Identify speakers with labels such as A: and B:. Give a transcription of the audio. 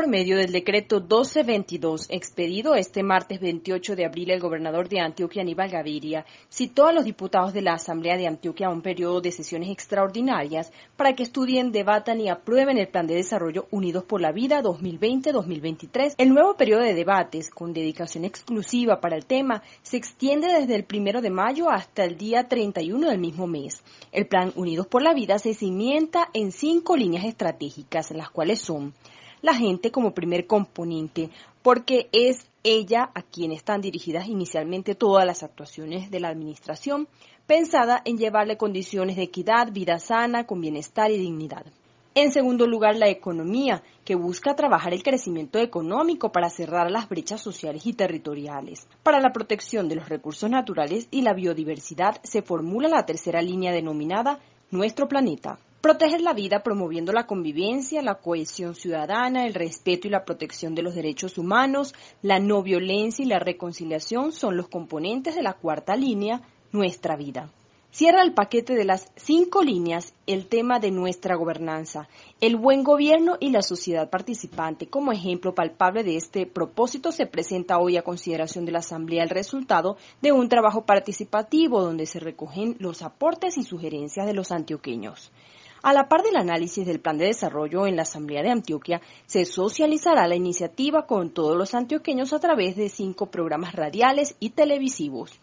A: por medio del decreto 1222, expedido este martes 28 de abril, el gobernador de Antioquia, Aníbal Gaviria, citó a los diputados de la Asamblea de Antioquia a un periodo de sesiones extraordinarias para que estudien, debatan y aprueben el Plan de Desarrollo Unidos por la Vida 2020-2023. El nuevo periodo de debates, con dedicación exclusiva para el tema, se extiende desde el 1 de mayo hasta el día 31 del mismo mes. El Plan Unidos por la Vida se cimienta en cinco líneas estratégicas, las cuales son la gente como primer componente, porque es ella a quien están dirigidas inicialmente todas las actuaciones de la Administración, pensada en llevarle condiciones de equidad, vida sana, con bienestar y dignidad. En segundo lugar, la economía, que busca trabajar el crecimiento económico para cerrar las brechas sociales y territoriales. Para la protección de los recursos naturales y la biodiversidad se formula la tercera línea denominada Nuestro Planeta. Proteger la vida promoviendo la convivencia, la cohesión ciudadana, el respeto y la protección de los derechos humanos, la no violencia y la reconciliación son los componentes de la cuarta línea, nuestra vida. Cierra el paquete de las cinco líneas el tema de nuestra gobernanza, el buen gobierno y la sociedad participante. Como ejemplo palpable de este propósito se presenta hoy a consideración de la Asamblea el resultado de un trabajo participativo donde se recogen los aportes y sugerencias de los antioqueños. A la par del análisis del plan de desarrollo en la Asamblea de Antioquia, se socializará la iniciativa con todos los antioqueños a través de cinco programas radiales y televisivos.